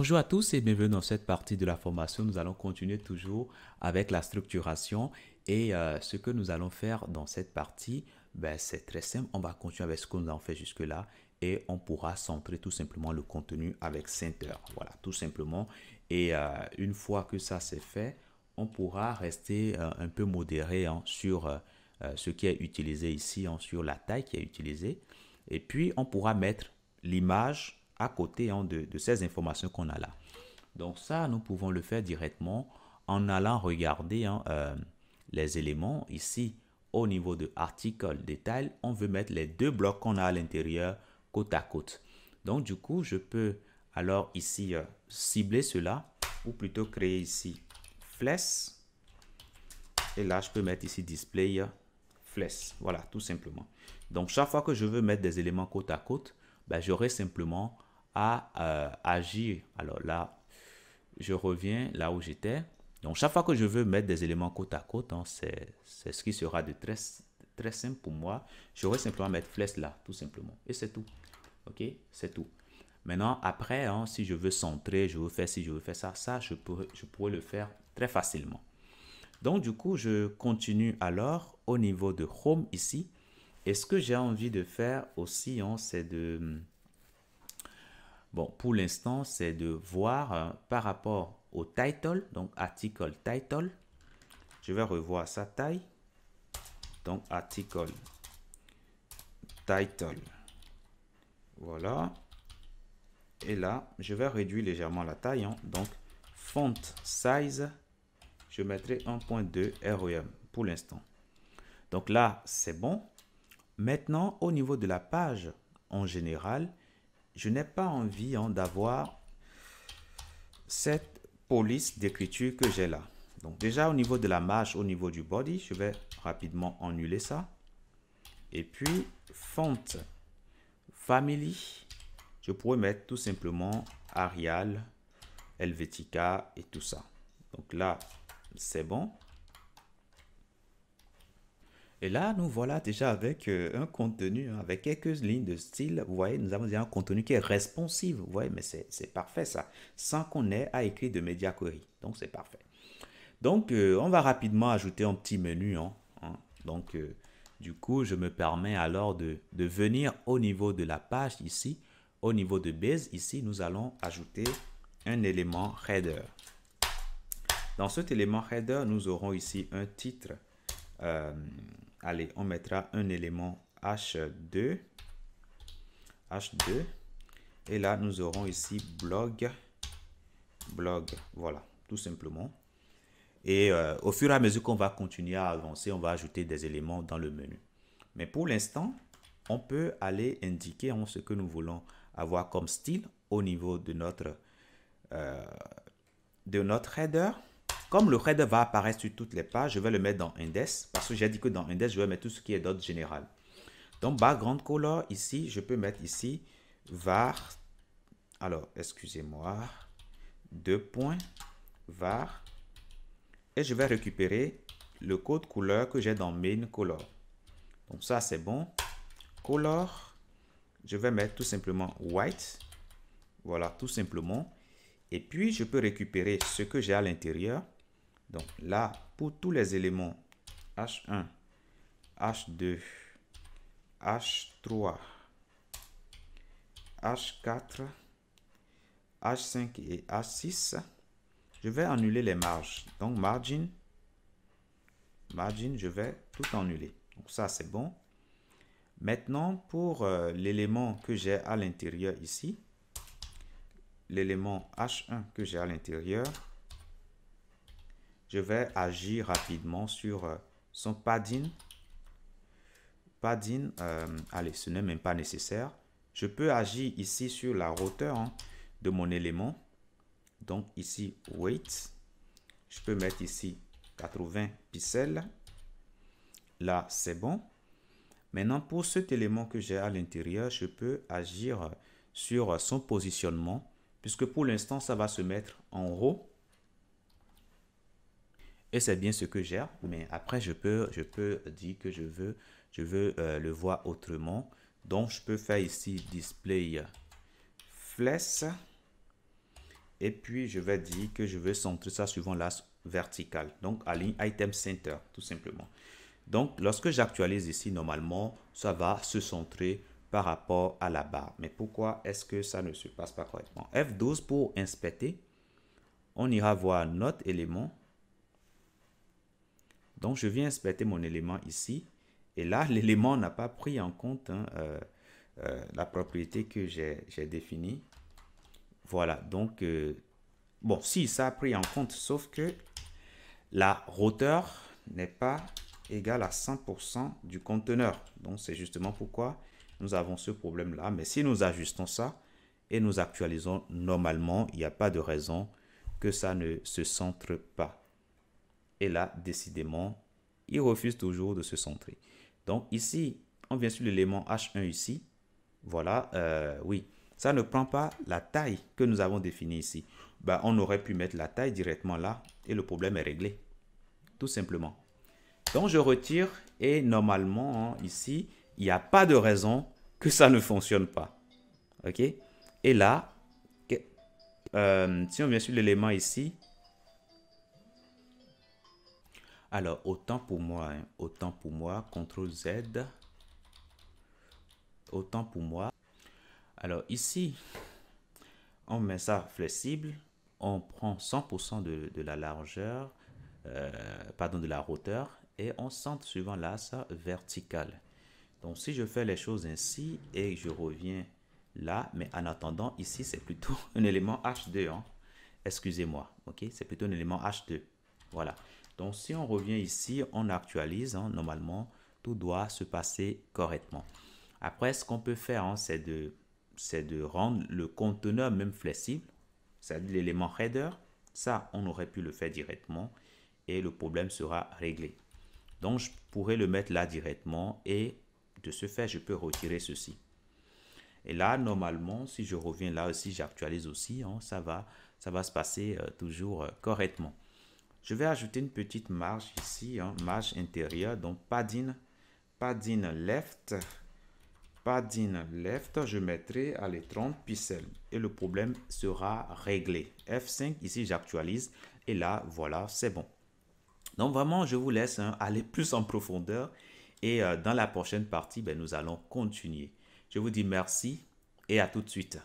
Bonjour à tous et bienvenue dans cette partie de la formation. Nous allons continuer toujours avec la structuration et euh, ce que nous allons faire dans cette partie, ben, c'est très simple. On va continuer avec ce que nous avons fait jusque-là et on pourra centrer tout simplement le contenu avec Center. Voilà, tout simplement. Et euh, une fois que ça c'est fait, on pourra rester euh, un peu modéré hein, sur ce qui est utilisé ici, hein, sur la taille qui est utilisée. Et puis, on pourra mettre l'image à côté hein, de, ces informations qu'on a là. Donc ça, nous pouvons le faire directement en allant regarder hein, euh, les éléments. Ici, au niveau de article, détail, on veut mettre les deux blocs qu'on a à l'intérieur côte à côte. Donc du coup, je peux alors ici euh, cibler cela ou plutôt créer ici flèche. Et là, je peux mettre ici display euh, flèche. Voilà, tout simplement. Donc chaque fois que je veux mettre des éléments côte à côte, ben, j'aurai simplement à euh, agir. Alors là, je reviens là où j'étais. Donc, chaque fois que je veux mettre des éléments côte à côte, hein, c'est ce qui sera de très, très simple pour moi. Je vais simplement mettre flèche là, tout simplement. Et c'est tout. OK? C'est tout. Maintenant, après, hein, si je veux centrer, je veux faire si je veux faire ça, ça, je pourrais, je pourrais le faire très facilement. Donc, du coup, je continue alors au niveau de Home ici. Et ce que j'ai envie de faire aussi, hein, c'est de Bon, pour l'instant, c'est de voir euh, par rapport au title, donc article title. Je vais revoir sa taille. Donc, article title. Voilà. Et là, je vais réduire légèrement la taille. Hein. Donc, font size, je mettrai 1.2 REM pour l'instant. Donc là, c'est bon. Maintenant, au niveau de la page en général, je n'ai pas envie hein, d'avoir cette police d'écriture que j'ai là. Donc déjà au niveau de la marge, au niveau du body, je vais rapidement annuler ça. Et puis, font family, je pourrais mettre tout simplement Arial, Helvetica et tout ça. Donc là, c'est bon. Et là, nous voilà déjà avec euh, un contenu, hein, avec quelques lignes de style. Vous voyez, nous avons un contenu qui est responsive. Vous voyez, mais c'est parfait ça. Sans qu'on ait à écrire de média query. Donc, c'est parfait. Donc, euh, on va rapidement ajouter un petit menu. Hein, hein. Donc, euh, du coup, je me permets alors de, de, venir au niveau de la page ici. Au niveau de base, ici, nous allons ajouter un élément header. Dans cet élément header, nous aurons ici un titre. Euh, Allez, on mettra un élément H2. H2. Et là, nous aurons ici blog. Blog. Voilà, tout simplement. Et euh, au fur et à mesure qu'on va continuer à avancer, on va ajouter des éléments dans le menu. Mais pour l'instant, on peut aller indiquer ce que nous voulons avoir comme style au niveau de notre, euh, de notre header. Comme le Red va apparaître sur toutes les pages, je vais le mettre dans index parce que j'ai dit que dans index, je vais mettre tout ce qui est d'ordre général. Donc, background color, ici, je peux mettre ici var, alors, excusez-moi, deux points, var, et je vais récupérer le code couleur que j'ai dans main color. Donc, ça, c'est bon. Color, je vais mettre tout simplement white. Voilà, tout simplement. Et puis, je peux récupérer ce que j'ai à l'intérieur. Donc là, pour tous les éléments H1, H2, H3, H4, H5 et H6, je vais annuler les marges. Donc margin, margin, je vais tout annuler. Donc ça, c'est bon. Maintenant, pour euh, l'élément que j'ai à l'intérieur ici, l'élément H1 que j'ai à l'intérieur, je vais agir rapidement sur euh, son padding. Padding, euh, allez, ce n'est même pas nécessaire. Je peux agir ici sur la hauteur hein, de mon élément. Donc ici, weight. Je peux mettre ici 80 pixels. Là, c'est bon. Maintenant, pour cet élément que j'ai à l'intérieur, je peux agir sur son positionnement, puisque pour l'instant, ça va se mettre en haut et c'est bien ce que j'ai, mais après, je peux, je peux dire que je veux, je veux euh, le voir autrement. Donc, je peux faire ici display flex. Et puis, je vais dire que je veux centrer ça suivant l'axe vertical. Donc, align item center, tout simplement. Donc, lorsque j'actualise ici, normalement, ça va se centrer par rapport à la barre. Mais pourquoi est-ce que ça ne se passe pas correctement F12 pour inspecter. On ira voir notre élément donc, je viens inspecter mon élément ici. Et là, l'élément n'a pas pris en compte hein, euh, euh, la propriété que j'ai définie. Voilà, donc, euh, bon, si ça a pris en compte, sauf que la hauteur n'est pas égale à 100% du conteneur. Donc, c'est justement pourquoi nous avons ce problème-là. Mais si nous ajustons ça et nous actualisons normalement, il n'y a pas de raison que ça ne se centre pas. Et là, décidément, il refuse toujours de se centrer. Donc ici, on vient sur l'élément H1 ici. Voilà, euh, oui. Ça ne prend pas la taille que nous avons définie ici. Bah, on aurait pu mettre la taille directement là et le problème est réglé. Tout simplement. Donc je retire et normalement, hein, ici, il n'y a pas de raison que ça ne fonctionne pas. OK Et là, euh, si on vient sur l'élément ici, alors, autant pour moi, hein, autant pour moi, CTRL Z, autant pour moi. Alors ici, on met ça flexible, on prend 100% de, la largeur, euh, pardon, de la hauteur, et on centre suivant l'axe vertical. Donc si je fais les choses ainsi et je reviens là, mais en attendant, ici c'est plutôt un élément H2, hein. excusez-moi, ok, c'est plutôt un élément H2, voilà. Donc si on revient ici, on actualise, hein, normalement, tout doit se passer correctement. Après, ce qu'on peut faire, hein, c'est de, rendre le conteneur même flexible, c'est-à-dire l'élément header. Ça, on aurait pu le faire directement et le problème sera réglé. Donc, je pourrais le mettre là directement et de ce fait, je peux retirer ceci. Et là, normalement, si je reviens là aussi, j'actualise aussi, hein, ça, va, se passer euh, toujours euh, correctement. Je vais ajouter une petite marge ici, hein, marge intérieure, donc padding, padding left, padding left, je mettrai à les 30 pixels et le problème sera réglé. F5, ici j'actualise et là voilà, c'est bon. Donc vraiment, je vous laisse hein, aller plus en profondeur et euh, dans la prochaine partie, ben, nous allons continuer. Je vous dis merci et à tout de suite.